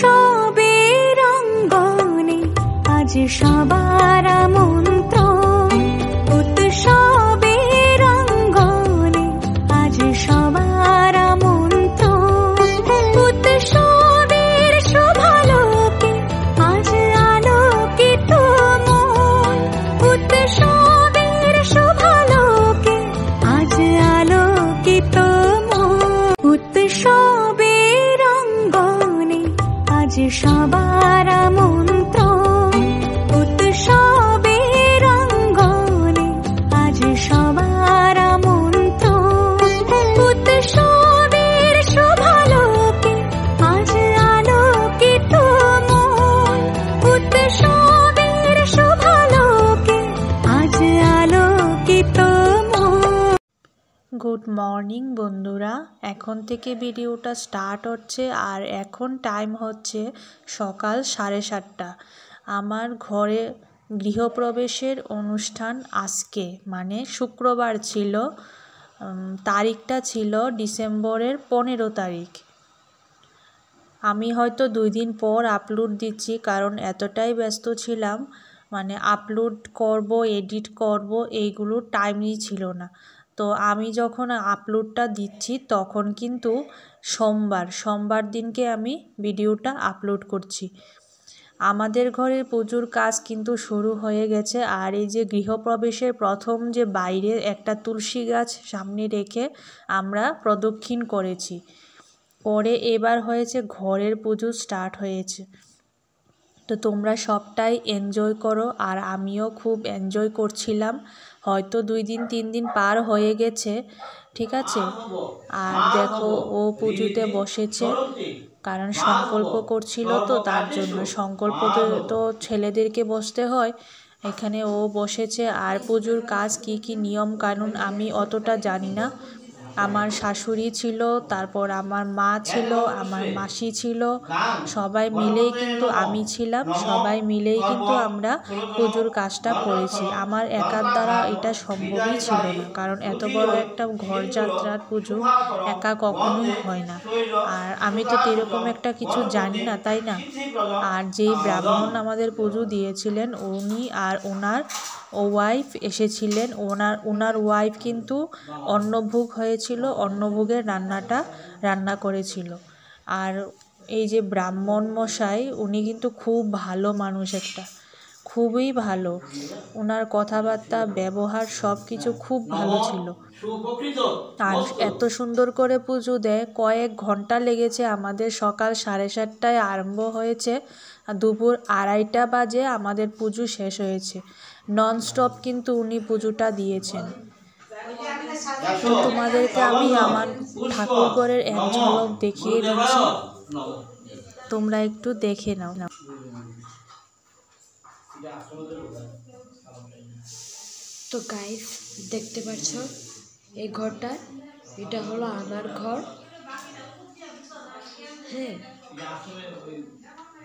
সবে রঙ্গনে আজ সবার মন গুড মর্নিং বন্ধুরা এখন থেকে ভিডিওটা স্টার্ট হচ্ছে আর এখন টাইম হচ্ছে সকাল সাড়ে সাতটা আমার ঘরে গৃহপ্রবেশের অনুষ্ঠান আজকে মানে শুক্রবার ছিল তারিখটা ছিল ডিসেম্বরের পনেরো তারিখ আমি হয়তো দুই দিন পর আপলোড দিচ্ছি কারণ এতটাই ব্যস্ত ছিলাম মানে আপলোড করব এডিট করব এইগুলো টাইমই ছিল না তো আমি যখন আপলোডটা দিচ্ছি তখন কিন্তু সোমবার সোমবার দিনকে আমি ভিডিওটা আপলোড করছি আমাদের ঘরে পুজোর কাজ কিন্তু শুরু হয়ে গেছে আর এই যে গৃহপ্রবেশের প্রথম যে বাইরে একটা তুলসী গাছ সামনে রেখে আমরা প্রদক্ষিণ করেছি পরে এবার হয়েছে ঘরের পুজো স্টার্ট হয়েছে তো তোমরা সবটাই এনজয় করো আর আমিও খুব এনজয় করছিলাম হয়তো দুই দিন তিন দিন পার হয়ে গেছে ঠিক আছে আর দেখো ও পুজোতে বসেছে কারণ সংকল্প করছিল তো তার জন্য সংকল্প তো ছেলেদেরকে বসতে হয় এখানে ও বসেছে আর পুজোর কাজ কি কি নিয়ম কানুন আমি অতটা জানি না আমার শাশুড়ি ছিল তারপর আমার মা ছিল আমার মাসি ছিল সবাই মিলেই কিন্তু আমি ছিলাম সবাই মিলেই কিন্তু আমরা পুজোর কাজটা করেছি আমার একার দ্বারা এটা সম্ভবই ছিল না কারণ এত বড় একটা ঘর যাত্রার পুজো একা কখনোই হয় না আর আমি তো এরকম একটা কিছু জানি না তাই না আর যেই ব্রাহ্মণ আমাদের পুজো দিয়েছিলেন উনি আর ওনার ওয়াইফ এসেছিলেন ওনার ওনার ওয়াইফ কিন্তু অন্নভোগ হয়েছিল অন্নভোগের রান্নাটা রান্না করেছিল আর এই যে ব্রাহ্মণ মশাই উনি কিন্তু খুব ভালো মানুষ একটা খুবই ভালো ওনার কথাবার্তা ব্যবহার সব কিছু খুব ভালো ছিল আর এত সুন্দর করে পুজো দেয় কয়েক ঘন্টা লেগেছে আমাদের সকাল সাড়ে সাতটায় আরম্ভ হয়েছে দুপুর আড়াইটা বাজে আমাদের পুজো শেষ হয়েছে ননস্টপ কিন্তু উনি পুজোটা দিয়েছেন তো তোমাদেরকে আমি আমার ঠাকুর ঘরের এক ঝলক দেখিয়ে দিচ্ছি তোমরা একটু দেখে নাও তো গাইস দেখতে পাচ্ছ এই ঘরটা এটা হলো আমার ঘর হ্যাঁ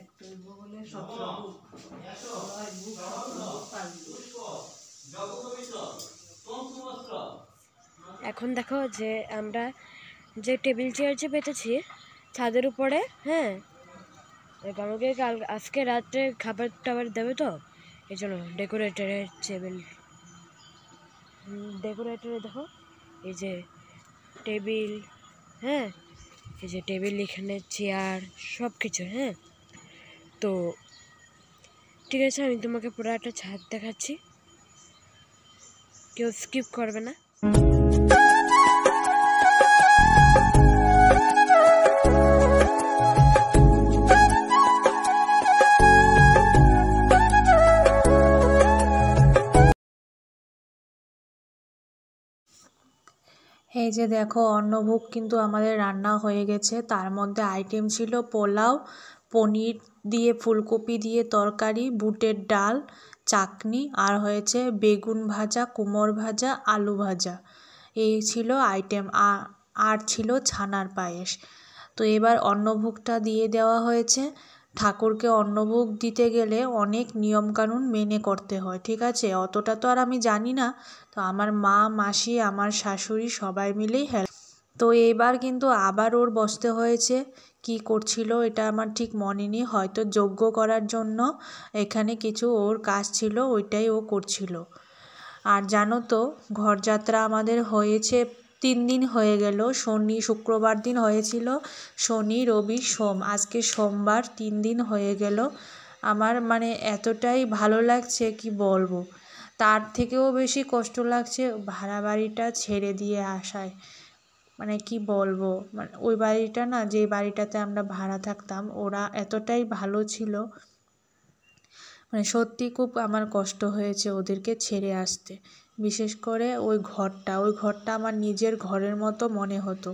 এখন দেখো যে আমরা যে টেবিল চেয়ার যে পেতেছি ছাদের উপরে হ্যাঁ আমাকে কাল আজকে রাত্রে খাবার টাবার দেবে তো এই জন্য ডেকোরেটরের টেবিল ডেকোরেটরে দেখো এই যে টেবিল হ্যাঁ এই যে টেবিল এখানে চেয়ার সব কিছু হ্যাঁ তো ঠিক আছে আমি তোমাকে পুরো একটা ছাদ দেখাচ্ছি কেউ স্কিপ করবে না এই যে দেখো অন্নভোগ কিন্তু আমাদের রান্না হয়ে গেছে তার মধ্যে আইটেম ছিল পোলাও পনির দিয়ে ফুলকপি দিয়ে তরকারি বুটের ডাল চাটনি আর হয়েছে বেগুন ভাজা কুমোর ভাজা আলু ভাজা এই ছিল আইটেম আর ছিল ছানার পায়েস তো এবার অন্নভোগটা দিয়ে দেওয়া হয়েছে ঠাকুরকে অন্নভোগ দিতে গেলে অনেক নিয়মকানুন মেনে করতে হয় ঠিক আছে অতটা তো আর আমি জানি না তো আমার মা মাসি আমার শাশুড়ি সবাই মিলেই হেল্প তো এইবার কিন্তু আবার ওর বসতে হয়েছে কি করছিল এটা আমার ঠিক মনে নেই হয়তো যজ্ঞ করার জন্য এখানে কিছু ওর কাজ ছিল ওইটাই ও করছিল আর জানো তো ঘরযাত্রা আমাদের হয়েছে তিন দিন হয়ে গেল শনি শুক্রবার দিন হয়েছিল শনি রবি সোম আজকে সোমবার তিন দিন হয়ে গেল আমার মানে এতটাই ভালো লাগছে কি বলবো তার থেকেও বেশি কষ্ট লাগছে ভাড়া বাড়িটা ছেড়ে দিয়ে আসায় মানে কি বলবো মানে ওই বাড়িটা না যে বাড়িটাতে আমরা ভাড়া থাকতাম ওরা এতটাই ভালো ছিল মানে সত্যি খুব আমার কষ্ট হয়েছে ওদেরকে ছেড়ে আসতে বিশেষ করে ওই ঘরটা ওই ঘরটা আমার নিজের ঘরের মতো মনে হতো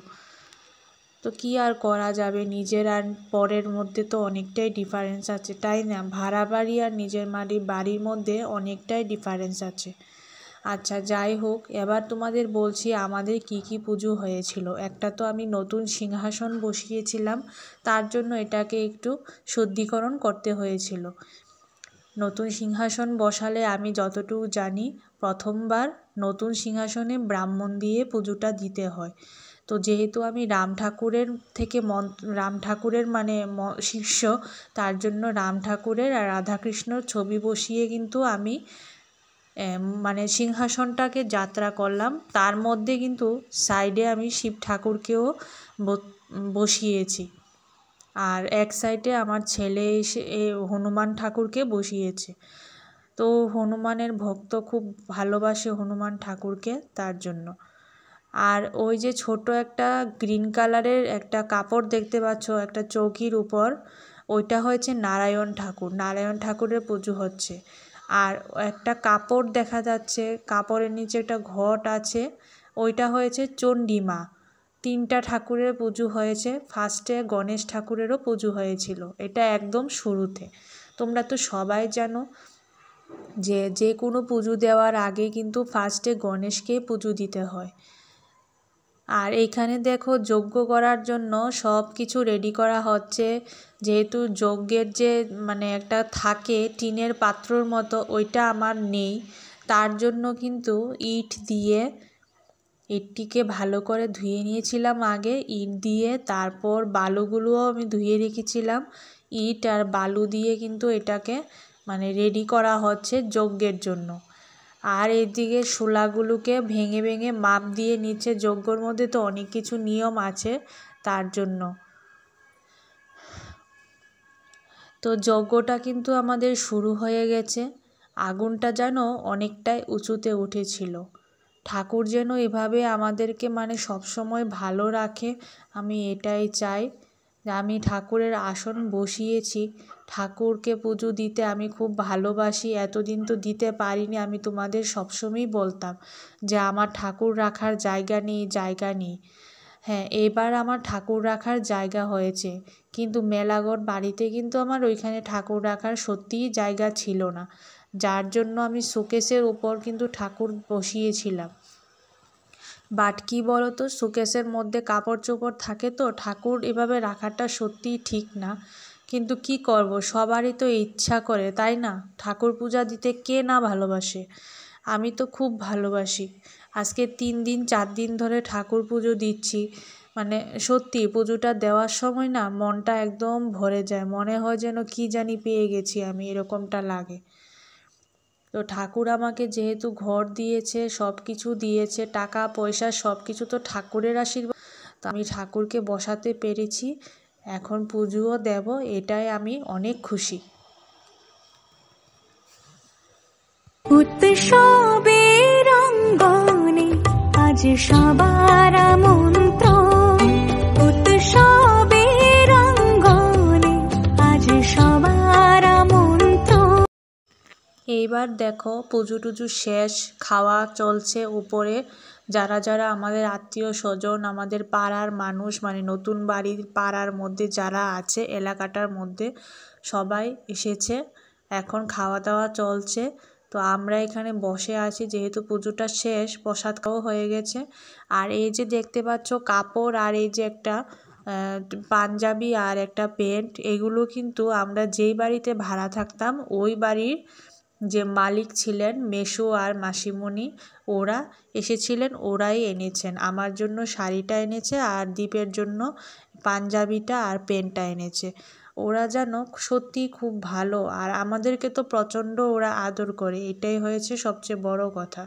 তো কি আর করা যাবে নিজের আর পরের মধ্যে তো অনেকটাই ডিফারেন্স আছে তাই না ভাড়া বাড়ি আর নিজের বাড়ি বাড়ির মধ্যে অনেকটাই ডিফারেন্স আছে আচ্ছা যাই হোক এবার তোমাদের বলছি আমাদের কি কি পুজো হয়েছিল একটা তো আমি নতুন সিংহাসন বসিয়েছিলাম তার জন্য এটাকে একটু শুদ্ধিকরণ করতে হয়েছিল নতুন সিংহাসন বসালে আমি যতটুকু জানি প্রথমবার নতুন সিংহাসনে ব্রাহ্মণ দিয়ে পুজোটা দিতে হয় তো যেহেতু আমি রাম ঠাকুরের থেকে মন রাম ঠাকুরের মানে শিষ্য তার জন্য রাম ঠাকুরের আর রাধাকৃষ্ণর ছবি বসিয়ে কিন্তু আমি মানে সিংহাসনটাকে যাত্রা করলাম তার মধ্যে কিন্তু সাইডে আমি শিব ঠাকুরকেও বসিয়েছি আর এক সাইডে আমার ছেলে এসে হনুমান ঠাকুরকে বসিয়েছে তো হনুমানের ভক্ত খুব ভালোবাসে হনুমান ঠাকুরকে তার জন্য আর ওই যে ছোট একটা গ্রিন কালারের একটা কাপড় দেখতে পাচ্ছ একটা চৌকির উপর ওইটা হয়েছে নারায়ণ ঠাকুর নারায়ণ ঠাকুরের পুজো হচ্ছে আর একটা কাপড় দেখা যাচ্ছে কাপড়ের নিচে একটা ঘট আছে ওইটা হয়েছে চণ্ডীমা তিনটা ঠাকুরের পুজো হয়েছে ফার্স্টে গণেশ ঠাকুরেরও পুজো হয়েছিল এটা একদম শুরুতে তোমরা তো সবাই জানো যে যে কোনো পুজো দেওয়ার আগে কিন্তু ফার্স্টে গণেশকেই পুজো দিতে হয় আর এইখানে দেখো যজ্ঞ করার জন্য সব কিছু রেডি করা হচ্ছে যেহেতু যজ্ঞের যে মানে একটা থাকে টিনের পাত্রর মতো ওইটা আমার নেই তার জন্য কিন্তু ইট দিয়ে ইটটিকে ভালো করে ধুয়ে নিয়েছিলাম আগে ইট দিয়ে তারপর বালুগুলোও আমি ধুয়ে রেখেছিলাম ইট আর বালু দিয়ে কিন্তু এটাকে মানে রেডি করা হচ্ছে যজ্ঞের জন্য আর এদিকে শোলাগুলোকে ভেঙে ভেঙে মাপ দিয়ে নিচ্ছে যজ্ঞর মধ্যে তো অনেক কিছু নিয়ম আছে তার জন্য তো যজ্ঞটা কিন্তু আমাদের শুরু হয়ে গেছে আগুনটা যেন অনেকটাই উঁচুতে উঠেছিল ঠাকুর যেন এভাবে আমাদেরকে মানে সবসময় ভালো রাখে আমি এটাই চাই আমি ঠাকুরের আসন বসিয়েছি ঠাকুরকে পুজো দিতে আমি খুব ভালোবাসি এতদিন তো দিতে পারিনি আমি তোমাদের সবসময়ই বলতাম যে আমার ঠাকুর রাখার জায়গা নেই জায়গা নেই হ্যাঁ এবার আমার ঠাকুর রাখার জায়গা হয়েছে কিন্তু মেলাগড় বাড়িতে কিন্তু আমার ওইখানে ঠাকুর রাখার সত্যিই জায়গা ছিল না যার জন্য আমি শোকেসের ওপর কিন্তু ঠাকুর বসিয়েছিলাম বাট কী বলো তো শোকেসের মধ্যে কাপড় চোপড় থাকে তো ঠাকুর এভাবে রাখাটা সত্যিই ঠিক না কিন্তু কি করব সবারই তো ইচ্ছা করে তাই না ঠাকুর পূজা দিতে কে না ভালোবাসে আমি তো খুব ভালোবাসি আজকে তিন দিন চার দিন ধরে ঠাকুর পুজো দিচ্ছি মানে সত্যি পুজোটা দেওয়ার সময় না মনটা একদম ভরে যায় মনে হয় যেন কি জানি পেয়ে গেছি আমি এরকমটা লাগে তো ঠাকুর আমাকে যেহেতু ঘর দিয়েছে সব কিছু দিয়েছে টাকা পয়সা সব কিছু তো ঠাকুরের আশীর্বাদ তো আমি ঠাকুরকে বসাতে পেরেছি এখন পুজোও দেব এটাই আমি অনেক খুশি আজ সবার মন্ত্র আজ সবার মন্ত্র এইবার দেখো পুজো টুজো শেষ খাওয়া চলছে উপরে যারা যারা আমাদের আত্মীয় স্বজন আমাদের পাড়ার মানুষ মানে নতুন বাড়ির পাড়ার মধ্যে যারা আছে এলাকাটার মধ্যে সবাই এসেছে এখন খাওয়া দাওয়া চলছে তো আমরা এখানে বসে আছি যেহেতু পুজোটা শেষ প্রসাদ খাওয়া হয়ে গেছে আর এই যে দেখতে পাচ্ছ কাপড় আর এই যে একটা পাঞ্জাবি আর একটা প্যান্ট এগুলো কিন্তু আমরা যেই বাড়িতে ভাড়া থাকতাম ওই বাড়ির যে মালিক ছিলেন মেসো আর মাসিমণি ওরা এসেছিলেন ওরাই এনেছেন আমার জন্য শাড়িটা এনেছে আর দ্বীপের জন্য পাঞ্জাবিটা আর পেনটা এনেছে ওরা যেন সত্যি খুব ভালো আর আমাদেরকে তো প্রচণ্ড ওরা আদর করে এটাই হয়েছে সবচেয়ে বড় কথা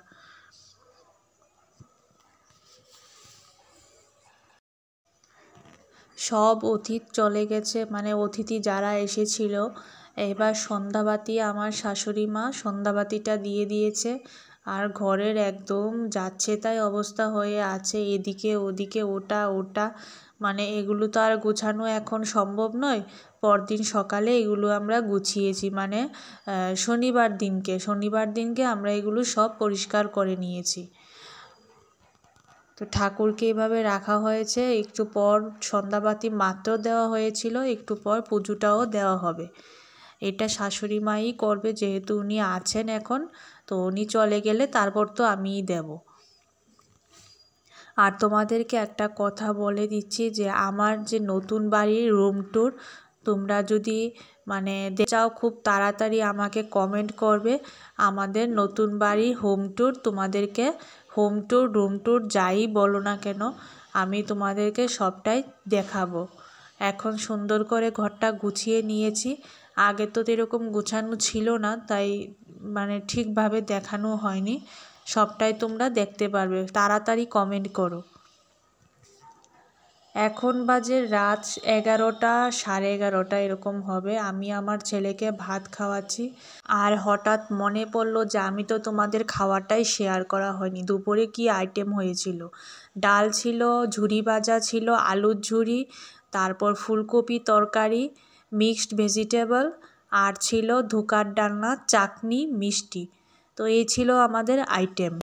সব অতীত চলে গেছে মানে অতিথি যারা এসেছিল এবার সন্ধ্যাবাতি আমার শাশুড়ি মা সন্ধ্যাবাতিটা দিয়ে দিয়েছে আর ঘরের একদম যাচ্ছে তাই অবস্থা হয়ে আছে এদিকে ওদিকে ওটা ওটা মানে এগুলো তো আর গোছানো এখন সম্ভব নয় পরদিন সকালে এগুলো আমরা গুছিয়েছি মানে শনিবার দিনকে শনিবার দিনকে আমরা এগুলো সব পরিষ্কার করে নিয়েছি তো ঠাকুরকে এভাবে রাখা হয়েছে একটু পর সন্ধ্যাবাতি মাত্র দেওয়া হয়েছিল একটু পর পুজোটাও দেওয়া হবে এটা শাশুড়ি মাই করবে যেহেতু উনি আছেন এখন তো উনি চলে গেলে তারপর তো আমিই দেব আর তোমাদেরকে একটা কথা বলে দিচ্ছি যে আমার যে নতুন বাড়ির রুম ট্যুর তোমরা যদি মানে চাও খুব তাড়াতাড়ি আমাকে কমেন্ট করবে আমাদের নতুন বাড়ি হোম ট্যুর তোমাদেরকে হোম ট্যুর রুম ট্যুর যাই বলো না কেন আমি তোমাদেরকে সবটাই দেখাবো এখন সুন্দর করে ঘরটা গুছিয়ে নিয়েছি আগে তো এরকম গোছানো ছিল না তাই মানে ঠিকভাবে দেখানো হয়নি সবটাই তোমরা দেখতে পারবে তাড়াতাড়ি কমেন্ট করো এখন বাজে রাত এগারোটা সাড়ে এগারোটা এরকম হবে আমি আমার ছেলেকে ভাত খাওয়াচ্ছি আর হঠাৎ মনে পড়লো যে আমি তো তোমাদের খাওয়াটাই শেয়ার করা হয়নি দুপুরে কি আইটেম হয়েছিল ডাল ছিল ঝুরি ভাজা ছিল আলুর ঝুরি তারপর ফুলকপি তরকারি মিক্সড ভেজিটেবল আর ছিল ধোকার ডালনা চাটনি মিষ্টি তো এই ছিল আমাদের আইটেম